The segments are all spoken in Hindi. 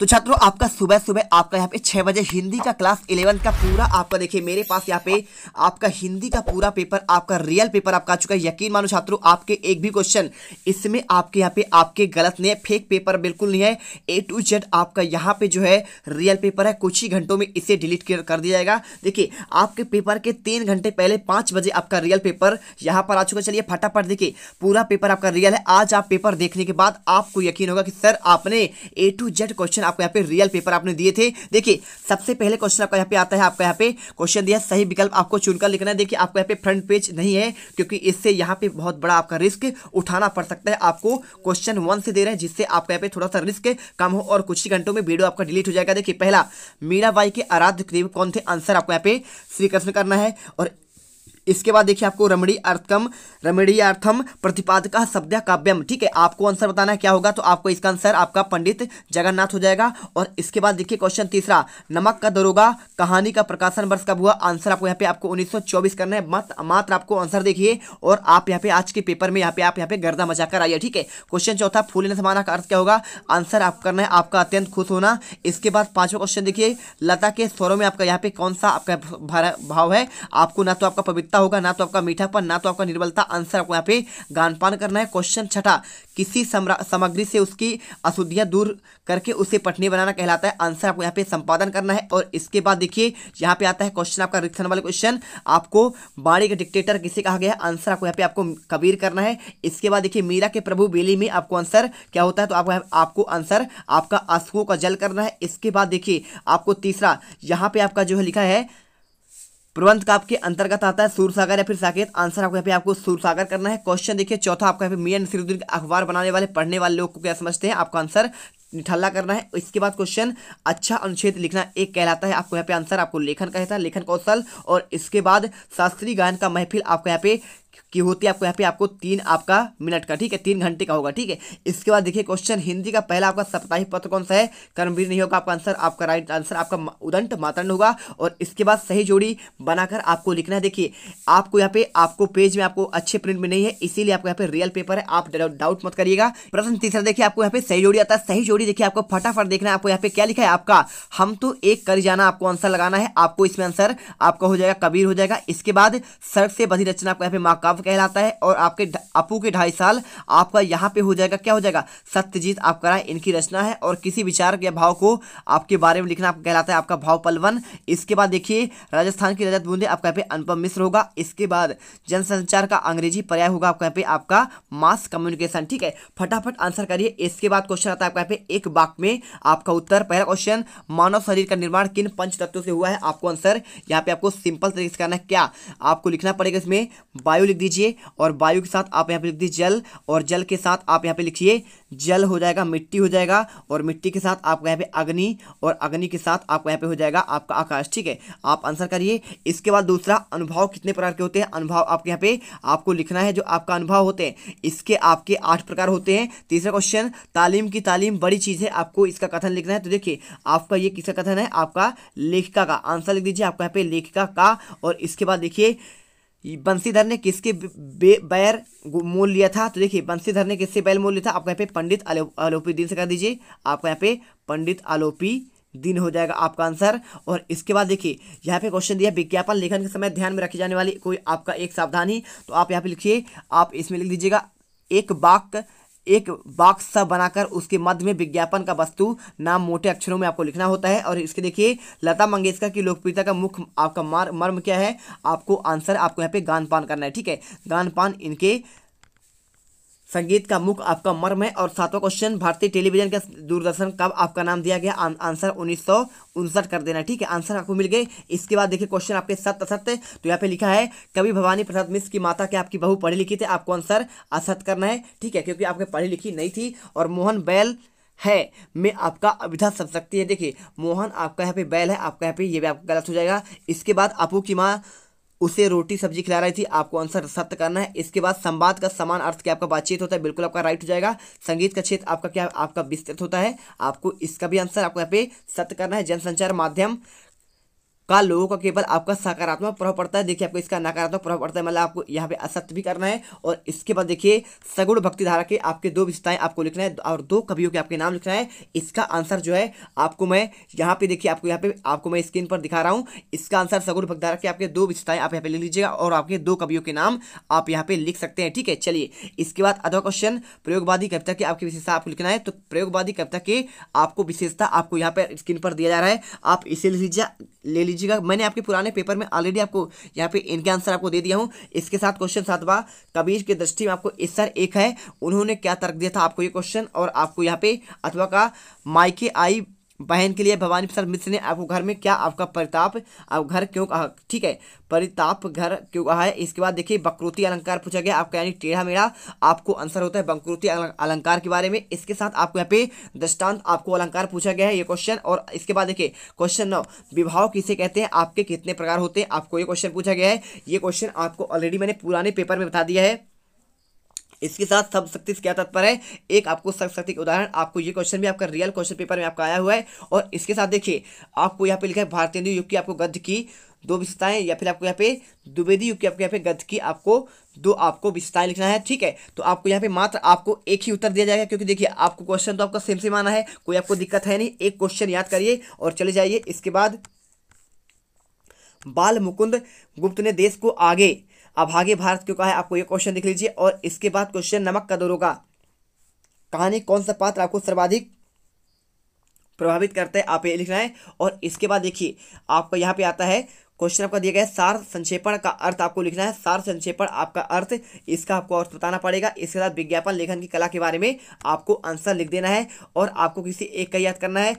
तो छात्रों आपका सुबह सुबह आपका यहाँ पे छह बजे हिंदी का क्लास इलेवन का पूरा आपका देखिए मेरे पास यहाँ पे आपका हिंदी का पूरा पेपर आपका रियल पेपर आपका आ चुका है यकीन मानो छात्रों आपके एक भी क्वेश्चन इसमें आपके यहाँ पे आपके गलत नहीं है फेक पेपर बिल्कुल नहीं है ए टू जेड आपका यहाँ पे जो है रियल पेपर है कुछ ही घंटों में इसे डिलीट कर दिया जाएगा देखिए आपके पेपर के तीन घंटे पहले पांच बजे आपका रियल पेपर यहाँ पर आ चुका चलिए फटाफट देखिए पूरा पेपर आपका रियल है आज आप पेपर देखने के बाद आपको यकीन होगा कि सर आपने ए टू जेड क्वेश्चन आपको यहाँ पे रियल पेपर आपने दिए थे देखिए सबसे पहले क्वेश्चन आपका यहाँ पे आता है आपका यहाँ पे क्वेश्चन दिया सही विकल्प आपको चुनकर लिखना है देखिए आपको यहाँ पे फ्रंट पेज नहीं है क्योंकि इससे यहाँ पे बहुत बड़ा आपका रिस्क उठाना पड़ सकता है आपको क्वेश्चन वन से दे रहे हैं जिससे आपका यहाँ पे थोड़ा सा रिस्क कम हो और कुछ ही घंटों में वीडियो आपका डिलीट हो जाएगा देखिए पहला मीराबाई के आराध्य देव कौन थे आंसर आपको यहाँ पे श्री करना है और इसके बाद देखिए आपको रमणी अर्थकम रमणी अर्थम प्रतिपादक शब्द काव्यम ठीक है आपको आंसर बताना है क्या होगा तो आपको इसका आंसर आपका पंडित जगन्नाथ हो जाएगा और इसके बाद देखिए क्वेश्चन तीसरा नमक का दरोगा कहानी का प्रकाशन वर्ष कब हुआ आंसर आपको यहाँ पे आपको उन्नीस करना है मत, मात्र आपको आंसर देखिए और आप यहाँ पे आज के पेपर में यहाँ पे आप यहाँ पे गर्दा मजा कर आइए ठीक है क्वेश्चन चौथा फूल समाना का अर्थ क्या होगा आंसर आप करना है आपका अत्यंत खुश होना इसके बाद पांचवा क्वेश्चन देखिए लता के स्वरों में आपका यहाँ पे कौन सा आपका भाव है आपको ना तो आपका पवित्र सकता होगा ना तो आपका मीठापन ना तो आपका निर्बलता आंसर आपको यहाँ पे गानपान करना है क्वेश्चन छठा किसी सामग्री से उसकी अशुद्धियाँ दूर करके उसे पटनी बनाना कहलाता है आंसर आपको यहाँ पे संपादन करना है और इसके बाद देखिए यहाँ पे आता है क्वेश्चन आपका रिक्शन वाले क्वेश्चन आपको बाड़ी का डिक्टेटर किसे कहा गया आंसर आपको यहाँ पे आपको कबीर करना है इसके बाद देखिए मीरा के प्रभु बेली में आपको आंसर क्या होता है तो आपको आपको आंसर आपका आंसुओं का जल करना है इसके बाद देखिए आपको तीसरा यहाँ पे आपका जो है लिखा है प्रबंध का आपके अंतर्गत आता है सूरसागर या फिर साकेत आंसर आपको यहाँ पे आपको सूरसागर करना है क्वेश्चन देखिए चौथा आपका यहाँ पे मियन सिरुद्दीन अखबार बनाने वाले पढ़ने वाले लोग को क्या समझते हैं आपका आंसर निठल्ला करना है इसके बाद क्वेश्चन अच्छा अनुच्छेद लिखना एक कहलाता है आपको यहाँ पे आंसर आपको लेखन कहता है लेखन कौशल और इसके बाद शास्त्रीय गायन का महफिल आपको यहाँ पे की होती है आपको यहाँ पे आपको तीन आपका मिनट का ठीक है तीन घंटे का होगा ठीक है इसके बाद देखिए क्वेश्चन हिंदी का पहला आपका साप्ताहिक पत्र कौन सा है कर्मवीर नहीं होगा आपका आंसर आपका राइट आंसर आपका उदंत मातंड होगा और इसके बाद सही जोड़ी बनाकर आपको लिखना है देखिए आपको यहाँ पे आपको पेज में आपको अच्छे प्रिंट में नहीं है इसीलिए आपको यहाँ पे रियल पेपर है आप डाउट मत करिएगा प्रश्न तीसरा देखिए आपको यहाँ पे सही जोड़ी आता है सही जोड़ी देखिए आपको फटाफट देखना है आपको यहाँ पे क्या लिखा है आपका हम तो एक कर जाना आपको आंसर लगाना है आपको इसमें आंसर आपका हो जाएगा कबीर हो जाएगा इसके बाद सर से बधी रचना आपको यहाँ पे माँ कब कहलाता है और आपके अपू के ढाई साल आपका यहाँ पे हो जाएगा क्या हो जाएगा सत्यजीत आपका राय इनकी रचना है और किसी विचार या भाव को आपके बारे में लिखना कहलाता है आपका भाव पलवन इसके बाद देखिए राजस्थान की रजत बूंदे आपका यहाँ पे अनुपम मिश्र होगा इसके बाद जनसंचार का अंग्रेजी पर्याय होगा आपका यहाँ पे आपका मास कम्युनिकेशन ठीक है फटाफट आंसर करिए इसके बाद क्वेश्चन आता है आपका यहाँ पे एक बाक में आपका उत्तर पहला क्वेश्चन मानव शरीर का निर्माण किन पंच तत्वों से हुआ है आपको आंसर यहाँ पे आपको सिंपल तरीके से करना है क्या आपको लिखना पड़ेगा इसमें बायो लिख दीजिए और वायु के साथ आप यहाँ पे लिख दीजिए जल और जल के साथ आप यहाँ पे लिखिए जल हो जाएगा मिट्टी हो जाएगा और मिट्टी के साथ आपको यहाँ पे अग्नि और अग्नि के साथ आपको यहाँ पे हो जाएगा आपका आकाश ठीक है आप आंसर करिए इसके बाद दूसरा अनुभव कितने प्रकार के होते हैं अनुभव आपके यहाँ पे आपको लिखना है जो आपका अनुभव होते हैं इसके आपके आठ प्रकार होते हैं तीसरा क्वेश्चन तालीम की तालीम बड़ी चीज़ है आपको इसका कथन लिखना है तो देखिए आपका ये किसका कथन है आपका लेखिका का आंसर लिख दीजिए आपको यहाँ पे लेखिका का और इसके बाद देखिए बंसीधर ने किसके बैर मोल लिया था तो देखिए बंसीधर ने किससे बैल मोल लिया था आपको यहाँ पे पंडित आलोपी दिन से कर दीजिए आपका यहाँ पे पंडित आलोपी दिन हो जाएगा आपका आंसर और इसके बाद देखिए यहाँ पे क्वेश्चन दिया विज्ञापन लेखन के समय ध्यान में रखी जाने वाली कोई आपका एक सावधानी तो आप यहाँ पे लिखिए आप इसमें लिख दीजिएगा एक वाक्य एक बॉक्स सा बनाकर उसके मध्य में विज्ञापन का वस्तु नाम मोटे अक्षरों में आपको लिखना होता है और इसके देखिए लता मंगेशकर की लोकप्रियता का मुख्य आपका मर्म क्या है आपको आंसर आपको यहाँ पे गान पान करना है ठीक है गान पान इनके संगीत का मुख आपका मर्म है और सातवां क्वेश्चन भारतीय टेलीविजन का दूरदर्शन कब आपका नाम दिया गया आ, आंसर उन्नीस कर देना ठीक है आंसर आपको मिल गए इसके बाद देखिए क्वेश्चन आपके सत्य असत्य तो यहाँ पे लिखा है कभी भवानी प्रसाद मिश्र की माता के आपकी बहू पढ़ी लिखी थी आपको आंसर असत करना है ठीक है क्योंकि आपकी पढ़ी लिखी नहीं थी और मोहन बैल है में आपका अभिधा सबशक्ति है देखिए मोहन आपका यहाँ पे बैल है आपका यहाँ पे ये भी आपका गलत हो जाएगा इसके बाद आपू की माँ उसे रोटी सब्जी खिला रही थी आपको आंसर सत्य करना है इसके बाद संवाद का समान अर्थ क्या आपका बातचीत होता है बिल्कुल आपका राइट हो जाएगा संगीत का क्षेत्र आपका क्या आपका विस्तृत होता है आपको इसका भी आंसर आपको यहाँ पे सत्य करना है जनसंचार माध्यम का लोगों का केवल आपका सकारात्मक प्रभाव पड़ता है देखिए आपको इसका नकारात्मक प्रभाव पड़ता है मतलब आपको यहाँ पे असत्य भी करना है और इसके बाद देखिए सगुण भक्ति धारा के आपके दो विशेषताएं आपको लिखना है और दो कवियों के आपके नाम लिखना है इसका आंसर जो है आपको मैं यहाँ पे देखिए आपको यहाँ पे आपको मैं स्क्रीन पर दिखा रहा हूँ इसका आंसर सगुण भक्ति धारा के आपके दो विशेषताएं आप यहाँ पे ले लीजिएगा और आपके दो कवियों के नाम आप यहाँ पे लिख सकते हैं ठीक है चलिए इसके बाद अदर क्वेश्चन प्रयोगवादी कविता की आपकी विशेषता आपको लिखना है तो प्रयोगवादी कविता की आपको विशेषता आपको यहाँ पे स्क्रीन पर दिया जा रहा है आप इसे लिख लीजिए ले लीजिए लीजिएगा मैंने आपके पुराने पेपर में ऑलरेडी आपको यहाँ पे इनके आंसर आपको दे दिया हूँ इसके साथ क्वेश्चन सातवा कबीर की दृष्टि में आपको इस सर एक है उन्होंने क्या तर्क दिया था आपको ये क्वेश्चन और आपको यहाँ पे अथवा का माइके आई बहन के लिए भवानी प्रसाद मिश्र ने आपको घर में क्या आपका परिताप आप घर क्यों कहा ठीक है परिताप घर क्यों कहा है इसके बाद देखिए बकरूती अलंकार पूछा गया आपका यानी टेढ़ा मेढ़ा आपको आंसर होता है बकरूती अलंकार के बारे में इसके साथ आपको यहाँ पे दृष्टांत आपको अलंकार पूछा गया है ये क्वेश्चन और इसके बाद देखिए क्वेश्चन नौ विभाव किसे कहते हैं आपके कितने प्रकार होते हैं आपको ये क्वेश्चन पूछा गया है ये क्वेश्चन आपको ऑलरेडी मैंने पुराने पेपर में बता दिया है इसके साथ सब शक्ति से क्या तत्पर है एक आपको सब शक्ति का उदाहरण आपको ये क्वेश्चन भी आपका रियल क्वेश्चन पेपर में आपका आया हुआ है और इसके साथ देखिए आपको यहाँ पे लिखा है भारतीय युग की आपको गद्य की दो विशेषताएं या फिर आपको यहाँ पे द्विवेदी युग की आपको यहाँ पे गद्य की आपको दो आपको विशेषताएं लिखना है ठीक है तो आपको यहाँ पे मात्र आपको एक ही उत्तर दिया जाएगा क्योंकि देखिए आपको क्वेश्चन तो आपका सेम सेम आना है कोई आपको दिक्कत है नहीं एक क्वेश्चन याद करिए और चले जाइए इसके बाद बाल मुकुंद गुप्त ने देश को आगे अब आगे भारत क्यों कहा है आपको ये क्वेश्चन देख लीजिए और इसके बाद क्वेश्चन नमक का दौर होगा कहानी कौन सा पात्र आपको सर्वाधिक प्रभावित करता है आप ये लिखना है और इसके बाद देखिए आपको यहाँ पे आता है क्वेश्चन आपका दिया गया है सार संक्षेपण का अर्थ आपको लिखना है सार संक्षेपण आपका अर्थ इसका आपको अर्थ बताना पड़ेगा इसके साथ विज्ञापन लेखन की कला के बारे में आपको आंसर लिख देना है और आपको किसी एक का याद करना है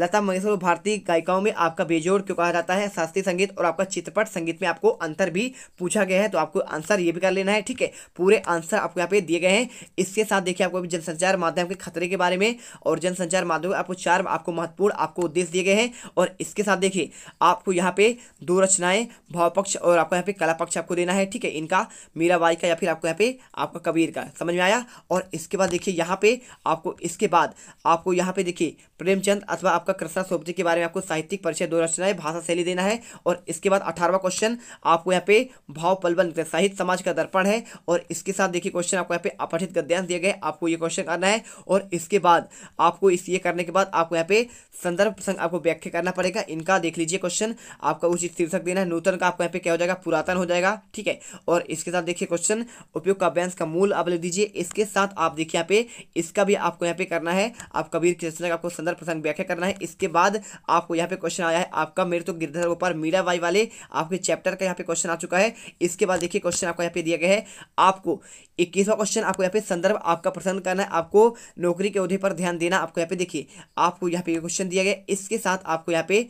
लता मंगेशकर को भारतीय गायिकाओं में आपका बेजोड़ क्यों कहा जाता है शास्त्रीय संगीत और आपका चित्रपट संगीत में आपको अंतर भी पूछा गया है तो आपको आंसर ये भी कर लेना है ठीक है पूरे आंसर आपको यहाँ पे दिए गए हैं इसके साथ देखिए आपको अभी जनसंचार माध्यम के खतरे के बारे में और जनसंचार माध्यम आपको चार आपको महत्वपूर्ण आपको उद्देश्य दिए गए हैं और इसके साथ देखिए आपको यहाँ पे दो रचनाएं भावपक्ष और आपको यहाँ पे कला पक्ष आपको देना है ठीक है इनका मीराबाई का या फिर आपको यहाँ पे आपका कबीर का समझ में आया और इसके बाद देखिए यहाँ पे आपको इसके बाद आपको यहाँ पे देखिए प्रेमचंद अथवा आपका कृष्णा सोपजी के बारे में आपको साहित्यिक परिचय दो रचनाएं भाषा शैली देना है और इसके बाद अठारवा क्वेश्चन आपको यहाँ पे भाव पलवन साहित्य समाज का दर्पण है और इसके साथ देखिए क्वेश्चन आपको यहाँ पे अपठित गद्यांश दिया गया आपको ये क्वेश्चन करना है और इसके बाद आपको इस ये करने के बाद आपको यहाँ पे संदर्भ संघ आपको व्याख्या करना पड़ेगा इनका देख लीजिए क्वेश्चन आपका उचित शीर्षक देना है नूतन का आपको यहाँ पे क्या हो जाएगा पुरातन हो जाएगा ठीक है और इसके साथ देखिए क्वेश्चन उपयोग काव्यांश का मूल आप लिख दीजिए इसके साथ आप देखिए यहाँ पे इसका भी आपको यहाँ पे करना है आप कबीर की रचना का आपको संदर्भ प्रसंग व्याख्या करना है है इसके बाद आपको यहाँ पे क्वेश्चन आया है आपका मेरे तो गिरधर गोपाल मीरा बाई वाले आपके चैप्टर का यहाँ पे क्वेश्चन आ चुका है इसके बाद देखिए क्वेश्चन आपको यहाँ पे दिया गया है आपको इक्कीसवा क्वेश्चन आपको यहाँ पे संदर्भ आपका पसंद करना है आपको नौकरी के उदय पर ध्यान देना आपको यहाँ पे देखिए आपको यहाँ पे क्वेश्चन दिया गया इसके साथ आपको यहाँ पे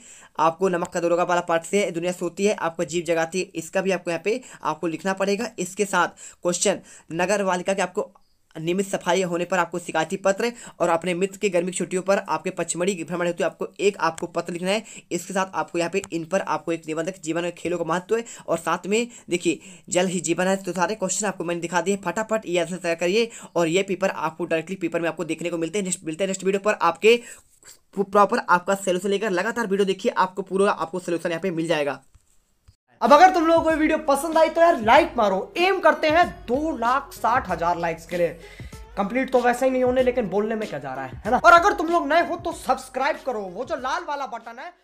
आपको नमक का दरोगा वाला पाठ से दुनिया सोती है आपको जीव जगाती है इसका भी आपको यहाँ पे आपको लिखना पड़ेगा इसके साथ क्वेश्चन नगर वालिका के आपको नियमित सफाई होने पर आपको शिकायती पत्र और अपने मित्र के गर्मी की छुट्टियों पर आपके पचमढ़ी भ्रमण हेतु आपको एक आपको पत्र लिखना है इसके साथ आपको यहाँ पे इन पर आपको एक निबंधक जीवन खेलों का महत्व है और साथ में देखिए जल ही जीवन है तो सारे क्वेश्चन आपको मैंने दिखा दिए फटाफट ये आंसर तैयार करिए और ये पेपर आपको डायरेक्टली पेपर में आपको देखने को मिलते हैं नेक्स्ट मिलते हैं नेक्स्ट वीडियो पर आपके प्रॉपर आपका सोल्यूशन लेकर लगातार वीडियो देखिए आपको पूरा आपको सोल्यूशन यहाँ पे मिल जाएगा अब अगर तुम लोगों को वीडियो पसंद आई तो यार लाइक मारो एम करते हैं दो लाख साठ हजार लाइक्स के लिए कंप्लीट तो वैसे ही नहीं होने लेकिन बोलने में क्या जा रहा है है ना और अगर तुम लोग नए हो तो सब्सक्राइब करो वो जो लाल वाला बटन है